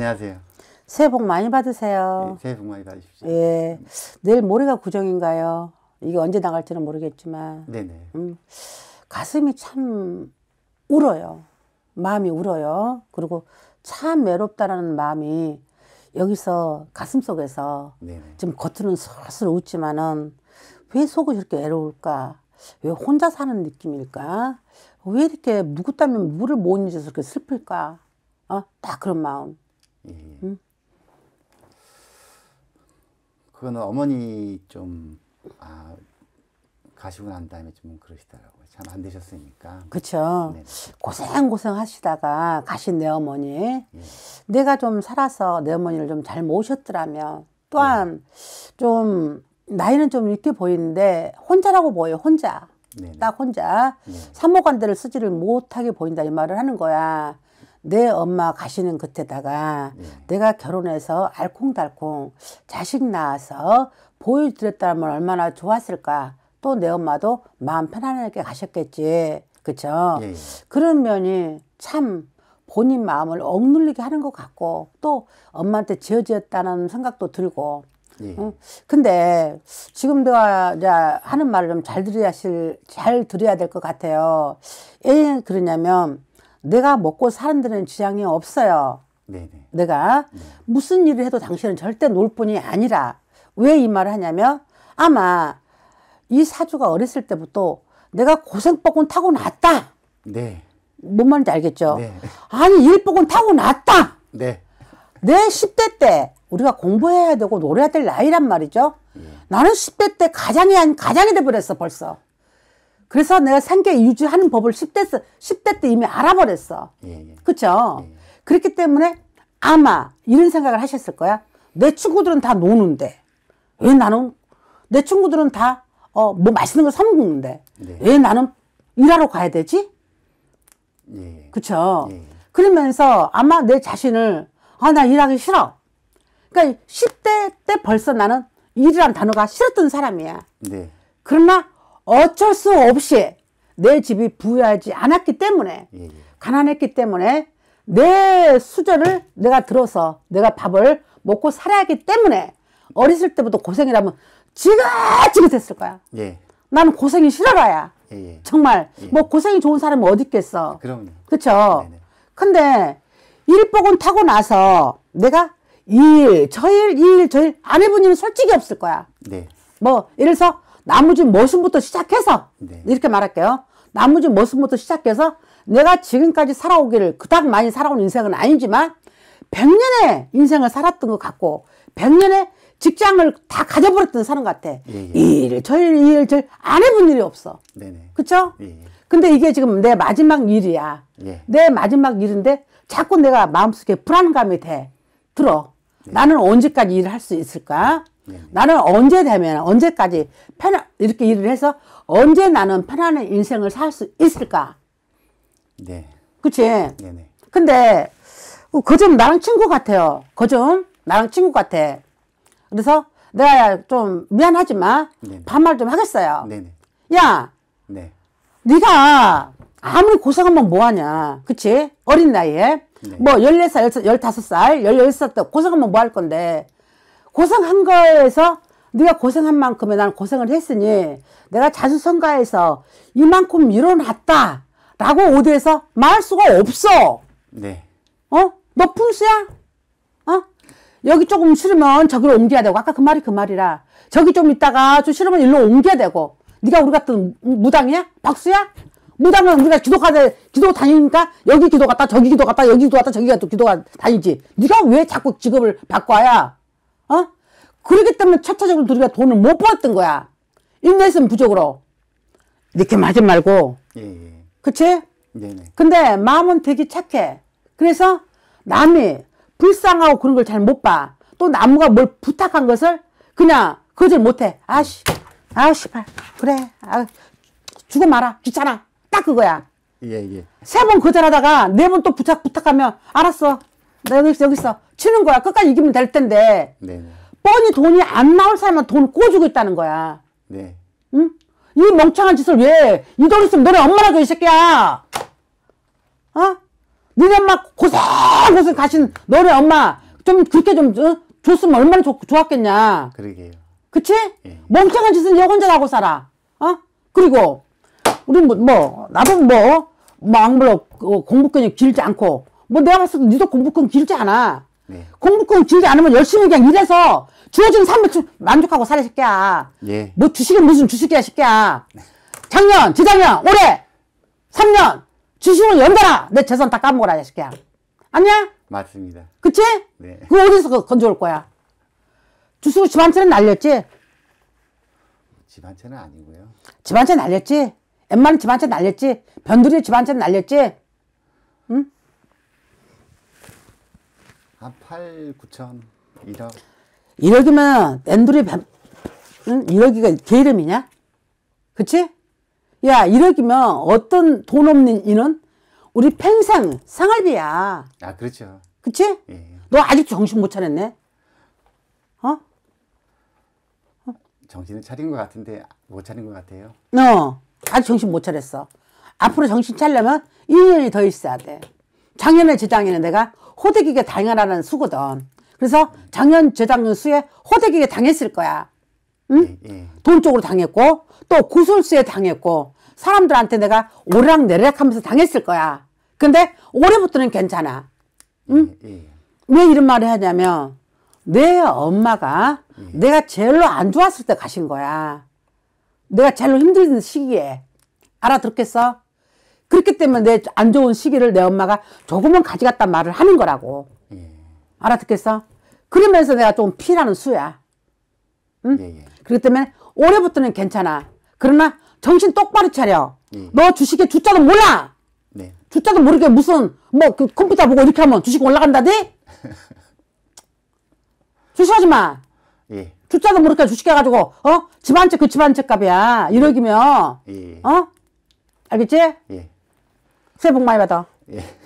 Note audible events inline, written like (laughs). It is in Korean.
안녕하세요. 새해 복 많이 받으세요. 예, 새해 복 많이 받으십시오. 예. 내일 모레가 구정인가요? 이게 언제 나갈지는 모르겠지만. 네네. 음, 가슴이 참 울어요. 마음이 울어요. 그리고 참 외롭다라는 마음이 여기서 가슴 속에서 네네. 지금 겉으로는 슬슬 웃지만은 왜 속은 이렇게 외로울까? 왜 혼자 사는 느낌일까? 왜 이렇게 묵었다면 물을 못 잊어서 이렇게 슬플까? 어? 딱 그런 마음. 예. 그거는 어머니 좀 아, 가시고 난 다음에 좀 그러시더라고요. 참 안 되셨으니까. 그렇죠. 네. 고생 고생 하시다가 가신 내 어머니. 예. 내가 좀 살아서 내 어머니를 좀 잘 모셨더라면 또한 예. 좀 나이는 좀 있게 보이는데 혼자라고 보여 혼자. 네네. 딱 혼자 네. 사모관대를 쓰지를 못하게 보인다 이 말을 하는 거야. 내 엄마 가시는 끝에다가 예. 내가 결혼해서 알콩달콩 자식 낳아서 보여드렸다면 얼마나 좋았을까. 또 내 엄마도 마음 편안하게 가셨겠지. 그쵸? 예, 예. 그런 면이 참 본인 마음을 억눌리게 하는 것 같고 또 엄마한테 지어지었다는 생각도 들고 예. 응? 근데 지금 내가 이제 하는 말을 좀 잘 들으야실 잘 들어야 될 것 같아요. 왜 그러냐면 내가 먹고 사는다는 지장이 없어요. 네네. 내가 네. 무슨 일을 해도 당신은 절대 놀뿐이 아니라 왜 이 말을 하냐면 아마 이 사주가 어렸을 때부터 내가 고생복은 타고 났다. 네. 뭔 말인지 알겠죠? 네. 아니 일복은 타고 났다. 네. 내 10대 때 우리가 공부해야 되고 노래해야 될 나이란 말이죠. 예. 나는 10대 때 가장이 아닌 가장이 돼버렸어 벌써. 그래서 내가 생계 유지하는 법을 10대, 10대 때 이미 알아버렸어. 예, 예. 그쵸 예, 예. 그렇기 때문에 아마 이런 생각을 하셨을 거야. 내 친구들은 다 노는데 왜 나는 내 친구들은 다 어 뭐 맛있는 걸사 먹는데 네. 왜 나는 일하러 가야 되지? 예. 예. 그쵸죠 예, 그러면서 아마 내 자신을 아 나 일하기 싫어. 그러니까 10대 때 벌써 나는 일이란 단어가 싫었던 사람이야. 네. 그러나 어쩔 수 없이 내 집이 부유하지 않았기 때문에 예, 예. 가난했기 때문에 내 수저를 내가 들어서 내가 밥을 먹고 살아야 하기 때문에 어렸을 때부터 고생이라면 지긋지긋했을 거야. 예. 나는 고생이 싫어라야. 예예. 정말 예. 뭐 고생이 좋은 사람이 어디 있겠어. 그럼요. 그렇죠. 근데 일복은 타고 나서 내가 이일 저일 이일 저일 아내분이은 솔직히 없을 거야. 네. 뭐 예를 들어서 나머지 모습부터 시작해서 네. 이렇게 말할게요. 나머지 모습부터 시작해서 내가 지금까지 살아오기를 그닥 많이 살아온 인생은 아니지만 100년의 인생을 살았던 것 같고 100년의 직장을 다 가져버렸던 사람 같아. 예, 예. 이 일, 저 일, 이 일, 저 일, 안 해본 일이 없어. 네네. 그쵸? 예, 예. 근데 이게 지금 내 마지막 일이야. 예. 내 마지막 일인데 자꾸 내가 마음속에 불안감이 돼. 들어. 네. 나는 언제까지 일을 할 수 있을까? 네. 나는 언제 되면 언제까지 편안 이렇게 일을 해서 언제 나는 편안한 인생을 살 수 있을까? 네. 그치? 네네. 근데 그 좀 나랑 친구 같아요. 그 좀 나랑 친구 같아. 그래서 내가 좀 미안하지만 네네. 반말 좀 하겠어요. 네네. 야, 네. 네가 아무리 고생하면 뭐하냐. 그치? 어린 나이에. 네. 뭐 열네 살열다살열여살때 고생하면 뭐 할 건데 고생한 거에서 네가 고생한 만큼의 난 고생을 했으니 내가 자주성가해서 이만큼 이뤄놨다 라고 오대에서 말할 수가 없어 네. 어? 너 풍수야? 어? 여기 조금 싫으면 저기로 옮겨야 되고 아까 그 말이 그 말이라 저기 좀 있다가 좀 싫으면 일로 옮겨야 되고 네가 우리 같은 무당이야? 박수야? 무당은 우리가 기도가다 기도 다니니까 여기 기도 갔다 저기 기도 갔다 여기 기도 갔다 저기 기도 다니지 네가 왜 자꾸 직업을 바꿔야 어? 그러기 때문에 차차적으로 우리가 돈을 못 벌었던 거야. 인내심 부족으로. 이렇게 맞지 말고. 예, 예. 그치? 네네. 근데 마음은 되게 착해. 그래서 남이 불쌍하고 그런 걸 잘 못 봐. 또 나무가 뭘 부탁한 것을 그냥 거절 못해. 아씨, 아씨, 발 그래. 아, 죽어 마라. 귀찮아. 딱 그거야. 예, 예. 세 번 거절하다가 네 번 또 부탁, 부탁하면 알았어. 내가 여기서 치는 거야. 끝까지 이기면 될 텐데. 네, 네. 뻔히 돈이 안 나올 사람은 돈을 꼬주고 있다는 거야. 네. 응? 이 멍청한 짓을 왜? 이돈 있으면 너네 엄마라 도이 새끼야! 어? 너네 엄마 고생고생 가신 너네 엄마 좀 그렇게 좀 어? 줬으면 얼마나 좋, 좋았겠냐. 그러게요. 그치? 예. 멍청한 짓은 얘 네 혼자 하고 살아. 어? 그리고, 우리 뭐, 뭐, 나도 뭐, 뭐, 악물로 어, 공부권이 길지 않고, 뭐 내가 봤을 때 니도 공부권 길지 않아. 네. 공부권 길지 않으면 열심히 그냥 일해서 주어진 300주 만족하고 살아, 새끼야. 예. 뭐 주식은 무슨 주식이야, 새끼야. 네. 작년, 지작년, 올해, 3년, 주식을 연달아! 내 재산 다 까먹어라, 새끼야. 아니야? 맞습니다. 그치? 네. 그거 어디서 그 건져올 거야? 주식을 집한 채는 날렸지? 집 한 채는 아니고요. 집 한 채 날렸지? 웬마는 집한 채 날렸지? 변두리 집한 채 날렸지? 응? 한 8, 9천, 1억. 1억이면 앤드류 뱀, 1억이가 개 이름이냐? 그치? 야, 1억이면 어떤 돈 없는 이는 우리 평생 생활비야. 아, 그렇죠. 그치? 예. 너 아직 정신 못 차렸네? 어? 어? 정신은 차린 것 같은데 못 차린 것 같아요. 어, 아직 정신 못 차렸어. 앞으로 정신 차려면 1년이 더 있어야 돼. 작년에 재작년에 내가 호되기게 당하라는 수거든. 그래서 작년 재작년 수에 호되기게 당했을 거야. 응? 예, 예. 돈 쪽으로 당했고 또 구술수에 당했고 사람들한테 내가 오르락 내리락 하면서 당했을 거야. 근데 올해부터는 괜찮아. 응? 예, 왜 이런 말을 하냐면 내 엄마가 내가 제일로 안 좋았을 때 가신 거야. 내가 제일로 힘든 들 시기에. 알아듣겠어? 그렇기 때문에 내 안 좋은 시기를 내 엄마가 조금은 가져갔단 말을 하는 거라고. 예. 알아듣겠어? 그러면서 내가 좀 피라는 수야. 응? 예, 예. 그렇기 때문에 올해부터는 괜찮아. 그러나 정신 똑바로 차려. 예. 너 주식에 주자도 몰라. 네. 주자도 모르게 무슨 뭐 그 컴퓨터 보고 이렇게 하면 주식 올라간다디? 주식하지 (laughs) 마. 예. 주자도 모르게 주식해가지고 어 집안채 그 집안채 값이야. 이러기면 예. 어 알겠지? 예. 새해 복 많이 받아. 예.